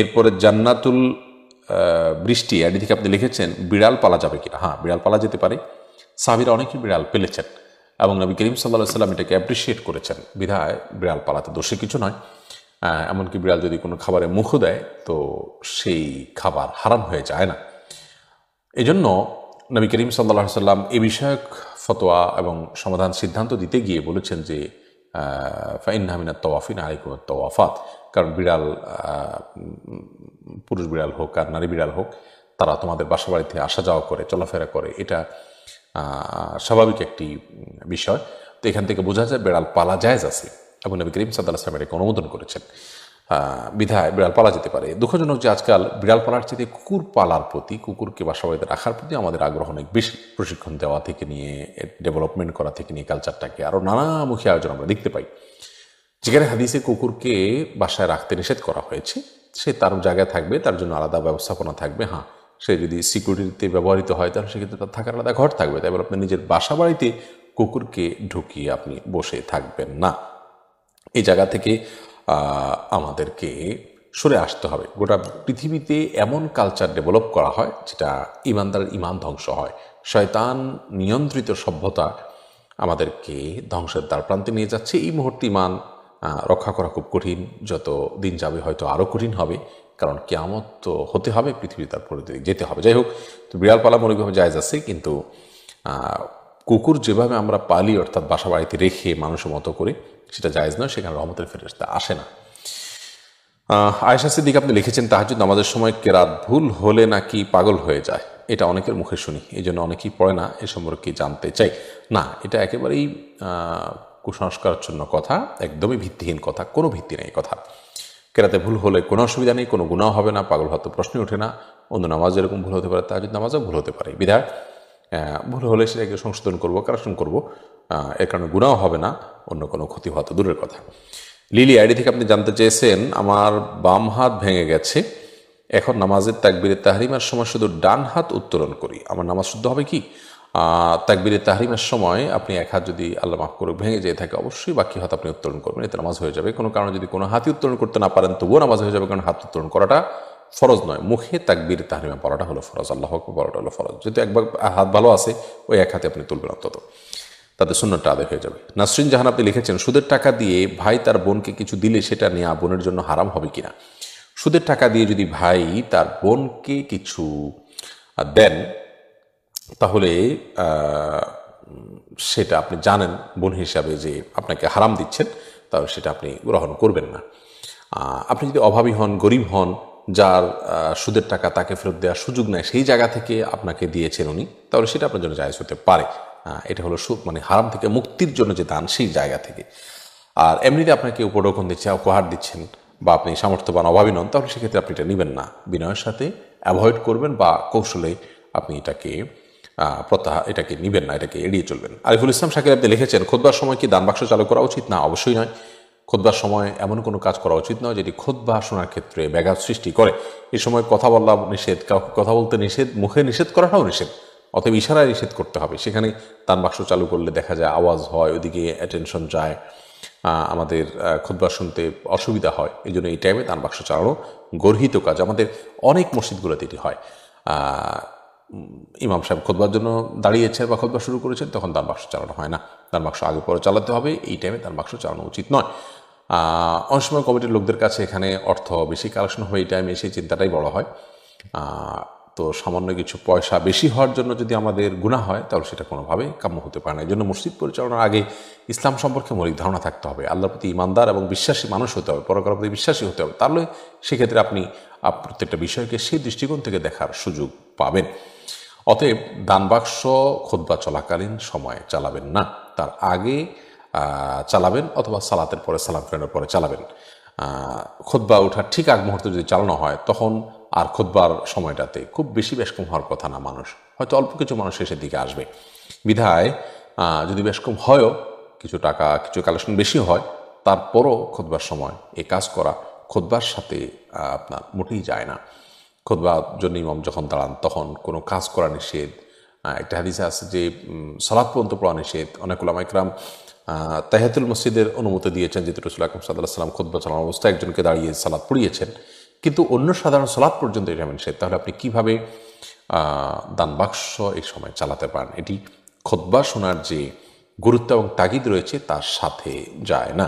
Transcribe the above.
এরপরে জান্নাতুল বৃষ্টি এটি থেকে আপনি লিখেছেন বিড়াল পালা যাবে কিনা হ্যাঁ বিড়াল পালা যেতে পারে সাবিরা অনেকই বিড়াল পেলেছেন এবং নবী করিম সাল্লাহ সাল্লাম এটাকে অ্যাপ্রিসিয়েট করেছেন বিধায় বিড়াল পালাতে দোষে কিছু নয় এমনকি বিড়াল যদি কোনো খাবারে মুখ দেয় তো সেই খাবার হারাম হয়ে যায় না এজন্য নবী করিম সাল্লাহ সাল্লাম এ বিষয়ক ফতোয়া এবং সমাধান সিদ্ধান্ত দিতে গিয়ে বলেছেন যে ফাইন মিনা তওয়াফিন আলাইকুম তওয়াফাত কারণ বিড়াল পুরুষ বিড়াল হোক আর নারী বিড়াল হোক তারা তোমাদের বাসা বাড়িতে আসা যাওয়া করে চলাফেরা করে এটা স্বাভাবিক একটি বিষয় তো এখান থেকে বোঝা যায় বিড়াল পালা জায়জ যাচ্ছে আবু নবী করিম সাদাল্লাহ ইসলামের এক অনুমোদন করেছেন বিধায় বিড়াল পালা যেতে পারে দুঃখজনক যে আজকাল বিড়াল পালার চেয়ে কুকুর পালার প্রতি কুকুরকে বাসাবাড়িতে রাখার প্রতি আমাদের আগ্রহ অনেক বেশি প্রশিক্ষণ দেওয়া থেকে নিয়ে ডেভেলপমেন্ট করা থেকে নিয়ে কালচারটাকে আরও নানামুখী আয়োজন আমরা দেখতে পাই যেখানে হাদিসে কুকুরকে বাসায় রাখতে নিষেধ করা হয়েছে সে তার জায়গায় থাকবে তার জন্য আলাদা ব্যবস্থাপনা থাকবে হ্যাঁ সে যদি সিকিউরিটিতে ব্যবহৃত হয় তাহলে সেক্ষেত্রে তার থাকার আলাদা ঘর থাকবে তাই আপনি নিজের বাসা বাড়িতে কুকুরকে ঢুকিয়ে আপনি বসে থাকবেন না এই জায়গা থেকে আমাদেরকে সরে আসতে হবে গোটা পৃথিবীতে এমন কালচার ডেভেলপ করা হয় যেটা ইমানদার ইমান ধ্বংস হয় শয়তান নিয়ন্ত্রিত সভ্যতা আমাদেরকে ধ্বংসের দ্বার প্রান্তে নিয়ে যাচ্ছে এই মুহূর্তে ইমান রক্ষা করা খুব কঠিন যত দিন যাবে হয়তো আরও কঠিন হবে কারণ কেয়ামত তো হতে হবে পৃথিবী তার পরিধিতে যেতে হবে যাই হোক তো বিড়াল পালা মৌলিকভাবে যায় যাচ্ছে কিন্তু কুকুর যেভাবে আমরা পালি অর্থাৎ বাসা বাড়িতে রেখে মানুষের মতো করে সেটা জায়জ নয় সেখানে রহমতের ফেরস্তা আসে না আয়সা সিদ্দিক আপনি লিখেছেন তাহাজুদ নামাজের সময় কেরাত ভুল হলে নাকি পাগল হয়ে যায় এটা অনেকের মুখে শুনি এই জন্য অনেকেই পড়ে না এ সম্পর্কে জানতে চাই না এটা একেবারেই জন্য কথা একদমই ভিত্তিহীন কথা কোনো ভিত্তি নেই কথা কেরাতে ভুল হলে কোনো অসুবিধা নেই কোনো গুণাও হবে না পাগল হয়তো প্রশ্নই ওঠে না অন্য নামাজ এরকম ভুল হতে পারে তাহাজুদ নামাজও ভুল হতে পারে বিধায় ভুল হলে সেটাকে সংশোধন করব কারেকশন করব এর কারণে গুণাও হবে না অন্য কোনো ক্ষতি হওয়া তো দূরের কথা লিলি আইডি থেকে আপনি জানতে চেয়েছেন আমার বাম হাত ভেঙে গেছে এখন নামাজের তাকবিরে তাহরিমার সময় শুধু ডান হাত উত্তোলন করি আমার নামাজ শুদ্ধ হবে কি তাকবিরে তাহরিমের সময় আপনি এক হাত যদি আল্লাহ মাফ করে ভেঙে যেয়ে থাকে অবশ্যই বাকি হাত আপনি উত্তোলন করবেন এতে নামাজ হয়ে যাবে কোনো কারণে যদি কোনো হাতই উত্তোলন করতে না পারেন তবুও নামাজ হয়ে যাবে কারণ হাত উত্তোলন করাটা ফরজ নয় মুখে তাকবির তাহরিমা পড়াটা হলো ফরজ আল্লাহ পড়াটা হলো ফরজ যদি একবার হাত ভালো আছে ওই এক হাতে আপনি তুলবেন অন্তত তাদের শূন্যটা আদায় হয়ে যাবে নাসরিন জাহান আপনি লিখেছেন সুদের টাকা দিয়ে ভাই তার বোনকে কিছু দিলে সেটা নেওয়া বোনের জন্য হারাম হবে কিনা সুদের টাকা দিয়ে যদি ভাই তার বোনকে কিছু দেন তাহলে সেটা আপনি জানেন বোন হিসাবে যে আপনাকে হারাম দিচ্ছেন তাহলে সেটা আপনি গ্রহণ করবেন না আপনি যদি অভাবী হন গরিব হন যার সুদের টাকা তাকে ফেরত দেওয়ার সুযোগ নেয় সেই জায়গা থেকে আপনাকে দিয়েছেন উনি তাহলে সেটা আপনার জন্য জায়গা হতে পারে এটা হলো মানে হারাম থেকে মুক্তির জন্য যে দান সেই জায়গা থেকে আর এমনিতে আপনাকে উপরকম দিচ্ছে উপহার দিচ্ছেন বা আপনি সামর্থ্যবান অভাবী নন তাহলে সেক্ষেত্রে আপনি এটা নেবেন না বিনয়ের সাথে অ্যাভয়েড করবেন বা কৌশলে আপনি এটাকে প্রত্যাহার এটাকে নেবেন না এটাকে এড়িয়ে চলবেন আরিফুল ইসলাম শাকির আপনি লিখেছেন খোদবার সময় কি দান বাক্স চালু করা উচিত না অবশ্যই নয় খোদ্বার সময় এমন কোনো কাজ করা উচিত নয় যেটি খোদ্বা শোনার ক্ষেত্রে ব্যাঘাত সৃষ্টি করে এ সময় কথা বলা নিষেধ কাউকে কথা বলতে নিষেধ মুখে নিষেধ করাটাও নিষেধ অথবা ইশারায় নিষেধ করতে হবে সেখানে তান বাক্স চালু করলে দেখা যায় আওয়াজ হয় ওদিকে অ্যাটেনশন যায় আমাদের খুদ্া শুনতে অসুবিধা হয় এই জন্য এই টাইমে তান বাক্স চালানো গর্হিত কাজ আমাদের অনেক মসজিদগুলোতে এটি হয় ইমাম সাহেব খোদবার জন্য দাঁড়িয়েছেন বা খোদবা শুরু করেছেন তখন তার বাক্স চালানো হয় না তার বাক্স আগে পরে চালাতে হবে এই টাইমে তার বাক্স চালানো উচিত নয় অনেক সময় কমিটির লোকদের কাছে এখানে অর্থ বেশি কালেকশন হয়ে এই টাইমে সেই চিন্তাটাই বড় হয় তো সামান্য কিছু পয়সা বেশি হওয়ার জন্য যদি আমাদের গুণা হয় তাহলে সেটা কোনোভাবেই কাম্য হতে পারে না এই জন্য মসজিদ পরিচালনার আগে ইসলাম সম্পর্কে মৌলিক ধারণা থাকতে হবে আল্লাহর প্রতি ইমানদার এবং বিশ্বাসী মানুষ হতে হবে পরকার প্রতি বিশ্বাসী হতে হবে তাহলে সেক্ষেত্রে আপনি প্রত্যেকটা বিষয়কে সেই দৃষ্টিকোণ থেকে দেখার সুযোগ পাবেন অতএব দানবাক্স বাক্স খোদবা চলাকালীন সময়ে চালাবেন না তার আগে চালাবেন অথবা সালাতের পরে সালাম ফেরানোর পরে চালাবেন খোদবা ওঠার ঠিক আগ মুহূর্তে যদি চালানো হয় তখন আর খোদবার সময়টাতে খুব বেশি বেশ কম হওয়ার কথা না মানুষ হয়তো অল্প কিছু মানুষ শেষের দিকে আসবে বিধায় যদি বেশ কম হয়ও কিছু টাকা কিছু কালেকশন বেশি হয় তারপরও খোদবার সময় এ কাজ করা খোদবার সাথে আপনার মোটেই যায় না খোদবার জন্য ইমাম যখন দাঁড়ান তখন কোনো কাজ করা নিষেধ একটা হাদিসে আছে যে সলাদ পর্যন্ত পড়া নিষেধ অনেক ওলামাইকরাম তাহেতুল মসজিদের অনুমতি দিয়েছেন যেহেতু রসুল আকরম সাল্লাহ সাল্লাম খোদ্া চালানোর অবস্থায় একজনকে দাঁড়িয়ে সালাদ পড়িয়েছেন কিন্তু অন্য সাধারণ সালাদ পর্যন্ত এটা নিষেধ তাহলে আপনি কীভাবে দান বাক্স এই সময় চালাতে পারেন এটি খোদ্া শোনার যে গুরুত্ব এবং তাগিদ রয়েছে তার সাথে যায় না